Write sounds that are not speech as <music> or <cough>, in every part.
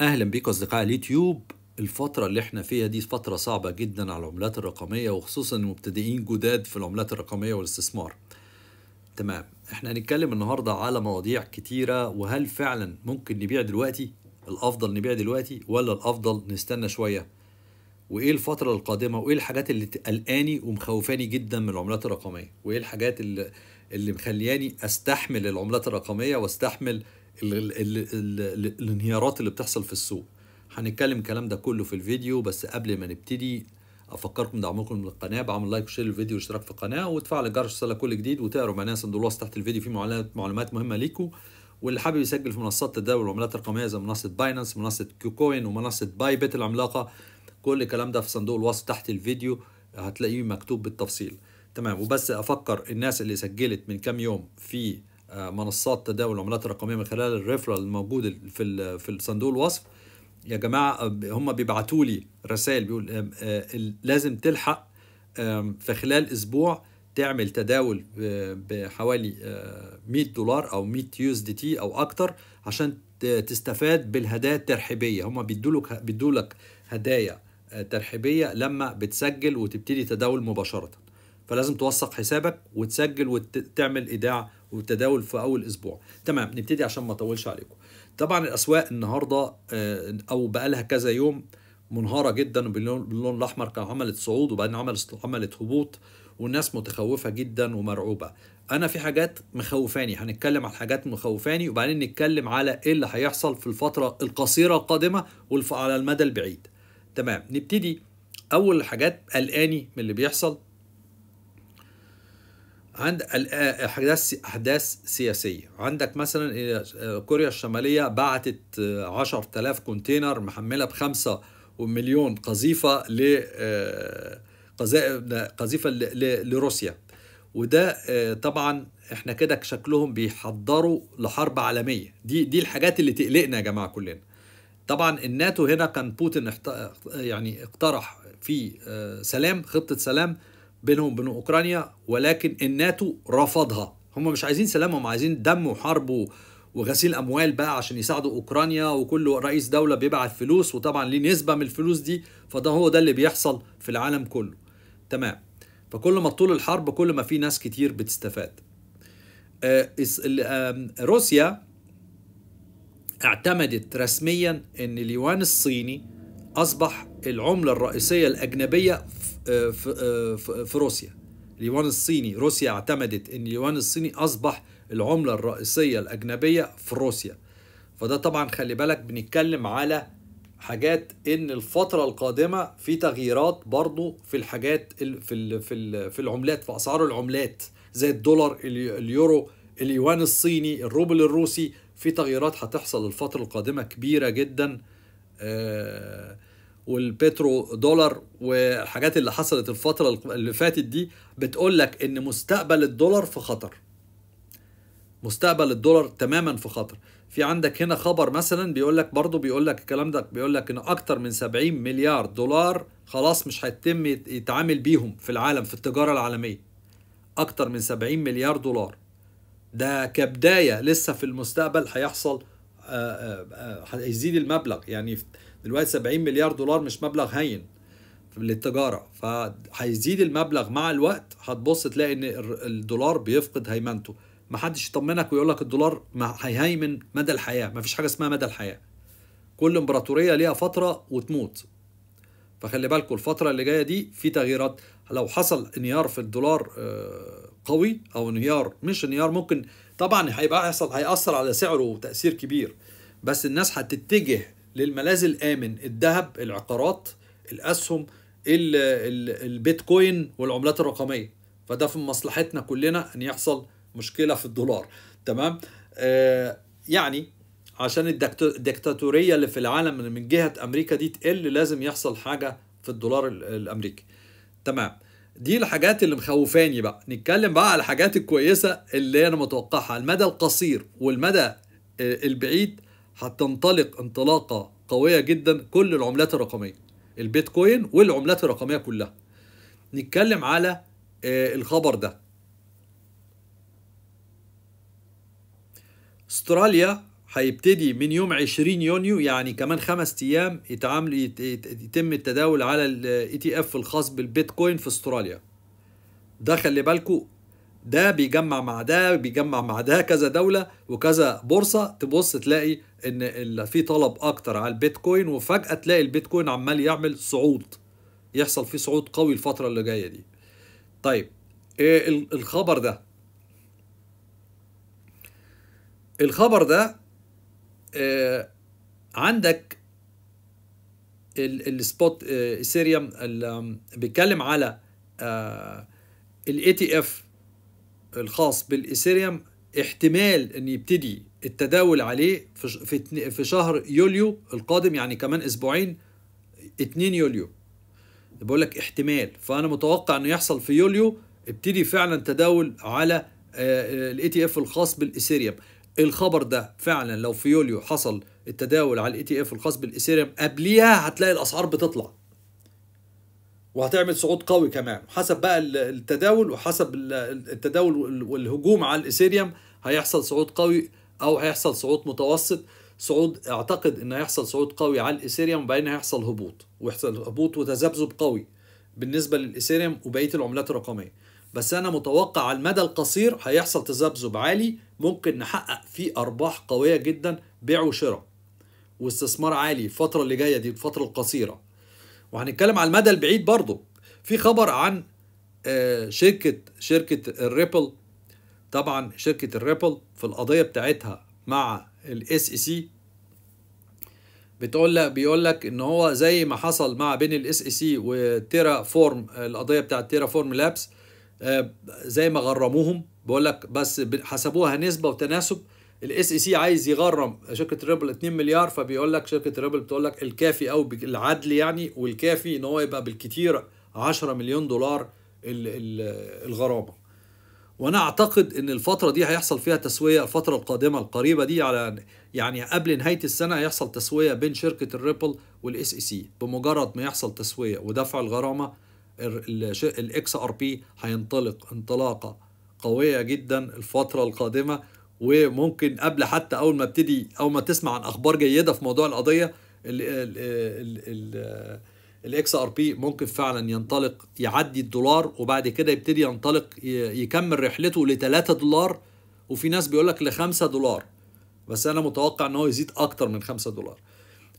اهلا بيكم اصدقائي اليوتيوب الفترة اللي احنا فيها دي فترة صعبة جدا على العملات الرقمية وخصوصا المبتدئين جداد في العملات الرقمية والاستثمار. تمام، احنا هنتكلم النهاردة على مواضيع كتيرة وهل فعلا ممكن نبيع دلوقتي؟ الأفضل نبيع دلوقتي ولا الأفضل نستنى شوية؟ وإيه الفترة القادمة وإيه الحاجات اللي قلقاني ومخوفاني جدا من العملات الرقمية؟ وإيه الحاجات اللي اللي مخلياني استحمل العملات الرقميه واستحمل الـ الـ الـ الانهيارات اللي بتحصل في السوق هنتكلم الكلام ده كله في الفيديو بس قبل ما نبتدي افكركم بدعمكم للقناه بعمل لايك وشير للفيديو واشتراك في القناه وتفعل الجرس عشان كل جديد وتقروا معايا صندوق الوصف تحت الفيديو فيه معلومات معلومات مهمه ليكم واللي حابب يسجل في منصات تداول العملات الرقميه زي منصه باينانس منصه كوكوين ومنصه باي بيت العملاقه كل الكلام ده في صندوق الوصف تحت الفيديو هتلاقيه مكتوب بالتفصيل تمام وبس افكر الناس اللي سجلت من كام يوم في منصات تداول العملات الرقميه من خلال الريفرال الموجود في في صندوق الوصف يا جماعه هم بيبعتوا لي رسائل بيقول آه، لازم تلحق في خلال اسبوع تعمل تداول آه، بحوالي 100 آه، دولار او 100 يو اس دي تي او اكتر عشان تستفاد بالهدايا الترحيبيه هم بيدولك بيدولك هدايا ترحيبيه لما بتسجل وتبتدي تداول مباشره فلازم توثق حسابك وتسجل وتعمل ايداع والتداول في اول اسبوع تمام نبتدي عشان ما اطولش عليكم طبعا الاسواق النهارده آه، او بقالها كذا يوم منهاره جدا باللون الاحمر كان عملت صعود وبعدين عملت عملت هبوط والناس متخوفه جدا ومرعوبه انا في حاجات مخوفاني هنتكلم على حاجات مخوفاني وبعدين نتكلم على ايه اللي هيحصل في الفتره القصيره القادمه وعلى المدى البعيد تمام نبتدي اول حاجات قلقاني من اللي بيحصل عند آه، احداث احداث سياسيه عندك مثلا إيه، آه، كوريا الشماليه بعتت 10000 آه، كونتينر محمله بخمسة مليون قذيفه ل قذيفه لروسيا وده طبعا احنا كده شكلهم بيحضروا لحرب عالميه دي دي الحاجات اللي تقلقنا يا جماعه كلنا طبعا الناتو هنا كان بوتين يعني اقترح في سلام خطه سلام بينهم وبين اوكرانيا ولكن الناتو رفضها هم مش عايزين سلام هم عايزين دم وحرب وغسيل اموال بقى عشان يساعدوا اوكرانيا وكل رئيس دوله بيبعت فلوس وطبعا ليه نسبه من الفلوس دي فده هو ده اللي بيحصل في العالم كله تمام فكل ما طول الحرب كل ما في ناس كتير بتستفاد آه، روسيا اعتمدت رسميا ان اليوان الصيني اصبح العمله الرئيسيه الاجنبيه آه، آه، في روسيا اليوان الصيني روسيا اعتمدت ان اليوان الصيني اصبح العمله الرئيسيه الاجنبيه في روسيا فده طبعا خلي بالك بنتكلم على حاجات ان الفتره القادمه في تغييرات برضو في الحاجات في في في العملات في اسعار العملات زي الدولار اليورو اليوان الصيني الروبل الروسي في تغييرات هتحصل الفتره القادمه كبيره جدا آه والبترو دولار والحاجات اللي حصلت الفترة اللي فاتت دي بتقول لك إن مستقبل الدولار في خطر مستقبل الدولار تماما في خطر في عندك هنا خبر مثلا بيقول لك برضه بيقول لك الكلام ده بيقول لك ان اكتر من 70 مليار دولار خلاص مش هيتم يتعامل بيهم في العالم في التجاره العالميه اكتر من 70 مليار دولار ده كبدايه لسه في المستقبل هيحصل هيزيد المبلغ يعني دلوقتي 70 مليار دولار مش مبلغ هين للتجاره فهيزيد المبلغ مع الوقت هتبص تلاقي ان الدولار بيفقد هيمنته محدش يطمنك ويقول لك الدولار هيهيمن مدى الحياه مفيش حاجه اسمها مدى الحياه كل امبراطوريه ليها فتره وتموت فخلي بالكم الفتره اللي جايه دي في تغييرات لو حصل انهيار في الدولار آه، قوي او انهيار مش انهيار ممكن طبعا هيبقى هيحصل هياثر على سعره تاثير كبير بس الناس هتتجه للملاذ الامن الذهب العقارات الاسهم البيتكوين والعملات الرقميه فده في مصلحتنا كلنا ان يحصل مشكله في الدولار تمام آه يعني عشان الدكتاتوريه اللي في العالم من جهه امريكا دي تقل لازم يحصل حاجه في الدولار الامريكي تمام دي الحاجات اللي مخوفاني بقى نتكلم بقى على الحاجات الكويسه اللي انا متوقعها المدى القصير والمدى آه، البعيد هتنطلق انطلاقه قويه جدا كل العملات الرقميه البيتكوين والعملات الرقميه كلها نتكلم على آه، الخبر ده استراليا هيبتدي من يوم 20 يونيو يعني كمان خمس ايام يتعامل يتم التداول على الاي تي اف آه، e الخاص بالبيتكوين في استراليا ده خلي بالكم ده بيجمع مع ده بيجمع مع ده كذا دولة وكذا بورصة تبص تلاقي ان في طلب اكتر على البيتكوين وفجأة تلاقي البيتكوين عمال يعمل صعود يحصل فيه صعود قوي الفترة اللي جاية دي طيب إيه الخبر ده الخبر ده إيه عندك السبوت ايثيريوم آه، بيتكلم على الاي تي اف الخاص بالإيثيريوم احتمال أن يبتدي التداول عليه في, في شهر يوليو القادم يعني كمان أسبوعين 2 يوليو بقول لك احتمال فأنا متوقع أنه يحصل في يوليو ابتدي فعلا تداول على آه، الاي تي اف الخاص بالإيثيريوم الخبر ده فعلا لو في يوليو حصل التداول على الاي تي اف الخاص بالايثيريوم قبليها هتلاقي الاسعار بتطلع وهتعمل صعود قوي كمان حسب بقى التداول وحسب التداول والهجوم على الايثيريوم هيحصل صعود قوي او هيحصل صعود متوسط صعود اعتقد ان هيحصل صعود قوي على الايثيريوم وبعدين هيحصل هبوط ويحصل هبوط وتذبذب قوي بالنسبه للايثيريوم وبقيه العملات الرقميه بس انا متوقع على المدى القصير هيحصل تذبذب عالي ممكن نحقق فيه ارباح قويه جدا بيع وشراء واستثمار عالي الفتره اللي جايه دي الفتره القصيره وهنتكلم على المدى البعيد برضه في خبر عن آه، شركة شركة الريبل طبعا شركة الريبل في القضية بتاعتها مع الاس اي سي e بتقول لك بيقول لك ان هو زي ما حصل مع بين الاس اي سي وتيرا فورم القضيه بتاعت تيرا فورم لابس زي ما غرموهم بقول لك بس حسبوها نسبه وتناسب الاس اي سي e عايز يغرم شركه ريبل 2 مليار فبيقول لك شركه ريبل بتقول لك الكافي او العدل يعني والكافي ان هو يبقى بالكتير 10 مليون دولار الغرامه وانا اعتقد ان الفتره دي هيحصل فيها تسويه الفتره القادمه القريبه دي على يعني قبل نهايه السنه هيحصل تسويه بين شركه الريبل والاس اي سي بمجرد ما يحصل تسويه ودفع الغرامه الاكس ار بي هينطلق انطلاقه قويه جدا الفتره القادمه وممكن قبل حتى اول ما ابتدي اول ما تسمع عن اخبار جيده في موضوع القضيه الاكس ار بي ممكن فعلا ينطلق يعدي الدولار وبعد كده يبتدي ينطلق يكمل رحلته ل 3 دولار وفي ناس بيقول لك ل 5 دولار بس انا متوقع ان هو يزيد اكتر من 5 دولار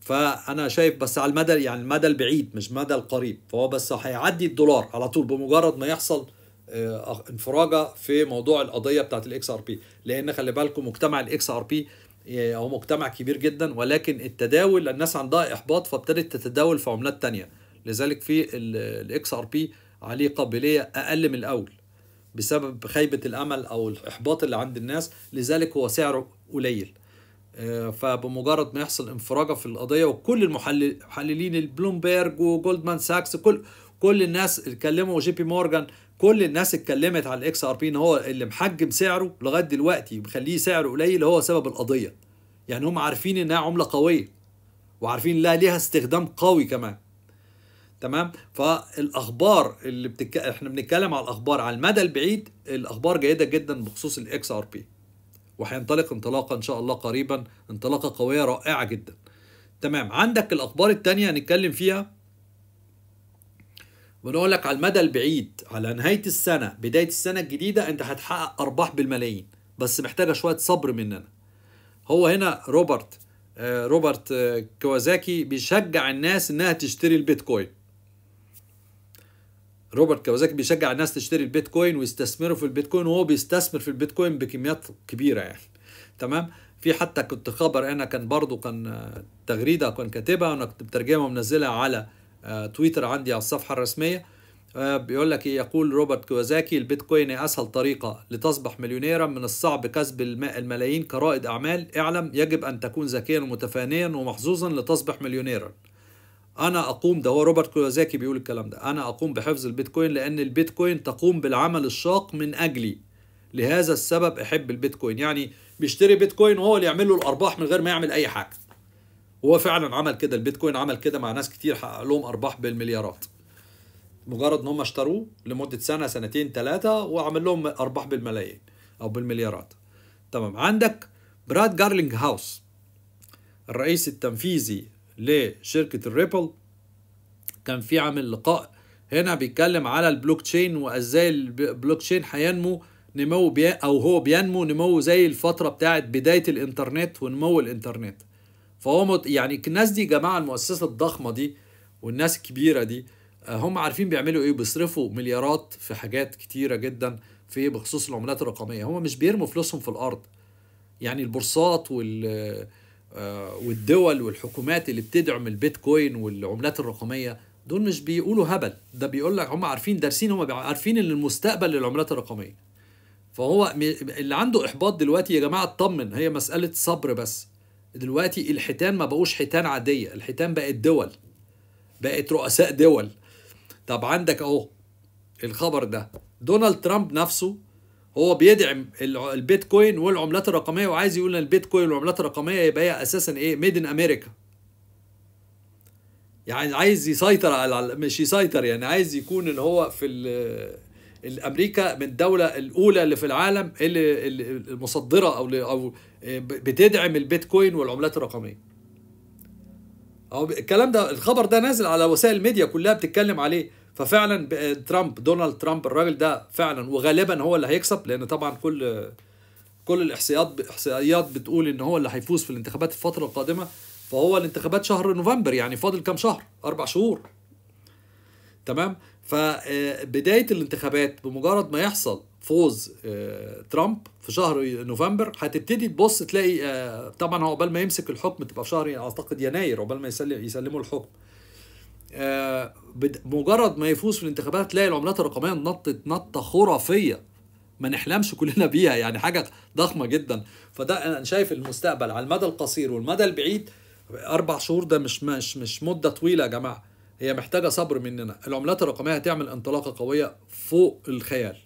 فانا شايف بس على المدى يعني المدى البعيد مش المدى القريب فهو بس هيعدي الدولار على طول بمجرد ما يحصل آه، انفراجه في موضوع القضيه بتاعت الاكس ار بي لان خلي بالكم مجتمع الاكس ار آه، بي هو مجتمع كبير جدا ولكن التداول الناس عندها احباط فابتدت تتداول في عملات تانية لذلك في الاكس ار بي عليه قابليه اقل من الاول بسبب خيبه الامل او الاحباط اللي عند الناس لذلك هو سعره قليل آه، فبمجرد ما يحصل انفراجه في القضيه وكل المحللين البلومبيرج وجولدمان ساكس كل كل الناس اتكلموا جي بي مورجان كل الناس اتكلمت على الاكس ار بي ان هو اللي محجم سعره لغايه دلوقتي ومخليه سعره قليل هو سبب القضيه يعني هم عارفين انها عمله قويه وعارفين لا ليها استخدام قوي كمان تمام فالاخبار اللي بتك... احنا بنتكلم على الاخبار على المدى البعيد الاخبار جيده جدا بخصوص الاكس ار بي وهينطلق انطلاقه ان شاء الله قريبا انطلاقه قويه رائعه جدا تمام عندك الاخبار الثانيه هنتكلم فيها بنقول لك على المدى البعيد على نهايه السنه بدايه السنه الجديده انت هتحقق ارباح بالملايين بس محتاجه شويه صبر مننا هو هنا روبرت آه، روبرت آه، كوازاكي بيشجع الناس انها تشتري البيتكوين روبرت كوازاكي بيشجع الناس تشتري البيتكوين ويستثمروا في البيتكوين وهو بيستثمر في البيتكوين بكميات كبيره يعني تمام في حتى كنت خبر انا كان برضو كان آه، تغريده كان كاتبها وانا كنت مترجمه ومنزلها على آه، تويتر عندي على الصفحه الرسميه آه، بيقول لك إيه، يقول روبرت كوزاكي البيتكوين اسهل طريقه لتصبح مليونيرا من الصعب كسب الملايين كرائد اعمال اعلم يجب ان تكون ذكيا ومتفانيا ومحظوظا لتصبح مليونيرا انا اقوم ده هو روبرت كوزاكي بيقول الكلام ده انا اقوم بحفظ البيتكوين لان البيتكوين تقوم بالعمل الشاق من اجلي لهذا السبب احب البيتكوين يعني بيشتري بيتكوين وهو اللي يعمل له الارباح من غير ما يعمل اي حاجه هو فعلا عمل كده البيتكوين عمل كده مع ناس كتير حقق لهم ارباح بالمليارات مجرد ان هم اشتروه لمده سنه سنتين ثلاثه وعمل لهم ارباح بالملايين او بالمليارات تمام عندك براد جارلينج هاوس الرئيس التنفيذي لشركه الريبل كان في عامل لقاء هنا بيتكلم على البلوك تشين وازاي البلوك تشين هينمو نمو بي او هو بينمو نمو زي الفتره بتاعت بدايه الانترنت ونمو الانترنت فهو يعني الناس دي جماعه المؤسسه الضخمه دي والناس الكبيره دي آه، هم عارفين بيعملوا ايه بيصرفوا مليارات في حاجات كتيره جدا في إيه، بخصوص العملات الرقميه هم مش بيرموا فلوسهم في الارض يعني البورصات وال آه، والدول والحكومات اللي بتدعم البيتكوين والعملات الرقميه دول مش بيقولوا هبل ده بيقول لك هم عارفين دارسين هم عارفين ان المستقبل للعملات الرقميه فهو اللي عنده احباط دلوقتي يا جماعه اطمن هي مساله صبر بس دلوقتي الحيتان ما بقوش حيتان عاديه الحيتان بقت دول بقت رؤساء دول طب عندك اهو الخبر ده دونالد ترامب نفسه هو بيدعم البيتكوين والعملات الرقميه وعايز يقول ان البيتكوين والعملات الرقميه يبقى هي اساسا ايه ميد ان امريكا يعني عايز يسيطر على مش يسيطر يعني عايز يكون ان هو في امريكا من الدوله الاولى اللي في العالم اللي المصدره او او بتدعم البيتكوين والعملات الرقميه او الكلام ده الخبر ده نازل على وسائل الميديا كلها بتتكلم عليه ففعلا ترامب دونالد ترامب الراجل ده فعلا وغالبا هو اللي هيكسب لان طبعا كل كل الاحصائيات احصائيات بتقول ان هو اللي هيفوز في الانتخابات الفتره القادمه فهو الانتخابات شهر نوفمبر يعني فاضل كام شهر اربع شهور تمام فبدايه الانتخابات بمجرد ما يحصل فوز آه، ترامب في شهر نوفمبر هتبتدي تبص تلاقي آه، طبعا هو قبل ما يمسك الحكم تبقى في شهر اعتقد يناير قبل ما يسلم يسلموا الحكم آه، مجرد ما يفوز في الانتخابات تلاقي العملات الرقميه نطت نطه خرافيه ما نحلمش كلنا بيها يعني حاجه ضخمه جدا فده انا شايف المستقبل على المدى القصير والمدى البعيد اربع شهور ده مش مش مش مده طويله يا جماعه هي محتاجه صبر مننا العملات الرقميه هتعمل انطلاقه قويه فوق الخيال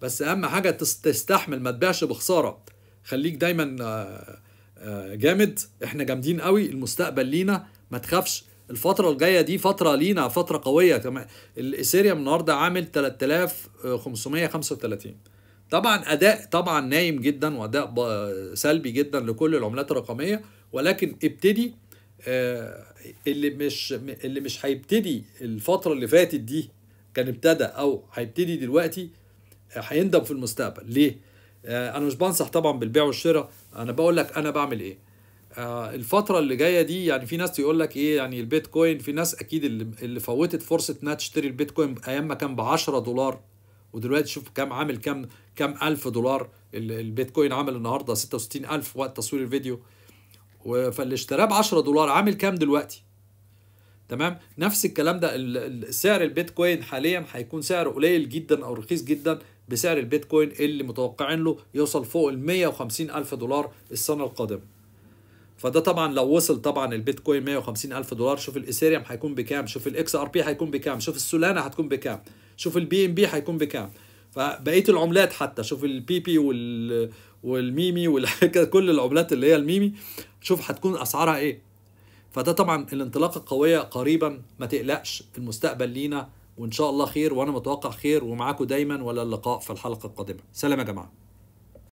بس اهم حاجه تستحمل ما تبيعش بخساره خليك دايما آه، آه، جامد احنا جامدين قوي المستقبل لينا ما تخافش الفتره الجايه دي فتره لينا فتره قويه كمان الايثيريوم النهارده عامل 3535 طبعا اداء طبعا نايم جدا واداء سلبي جدا لكل العملات الرقميه ولكن ابتدي آه، اللي مش اللي مش هيبتدي الفتره اللي فاتت دي كان ابتدى او هيبتدي دلوقتي آه، هيندم في المستقبل ليه آه، انا مش بنصح طبعا بالبيع والشراء انا بقول لك انا بعمل ايه الفتره اللي جايه دي يعني في ناس يقول لك ايه يعني البيتكوين في ناس اكيد اللي, اللي فوتت فرصه انها تشتري البيتكوين ايام ما كان ب 10 دولار ودلوقتي شوف كام عامل كام كام 1000 دولار البيتكوين عامل النهارده 66000 وقت تصوير الفيديو فاللي اشتراه ب 10 دولار عامل كام دلوقتي تمام نفس الكلام ده سعر البيتكوين حاليا هيكون سعره قليل جدا او رخيص جدا بسعر البيتكوين اللي متوقعين له يوصل فوق ال 150 الف دولار السنه القادمه فده طبعا لو وصل طبعا البيتكوين 150 الف دولار شوف الايثيريوم هيكون بكام شوف الاكس ار بي هيكون بكام شوف السولانا هتكون بكام شوف البي ام بي هيكون بكام فبقيه العملات حتى شوف البي بي وال والميمي <laughs> كل العملات اللي هي الميمي شوف هتكون اسعارها ايه فده طبعا الانطلاقه القويه قريبا ما تقلقش المستقبل لينا وان شاء الله خير وانا متوقع خير ومعاكم دايما ولا اللقاء في الحلقه القادمه سلام يا جماعه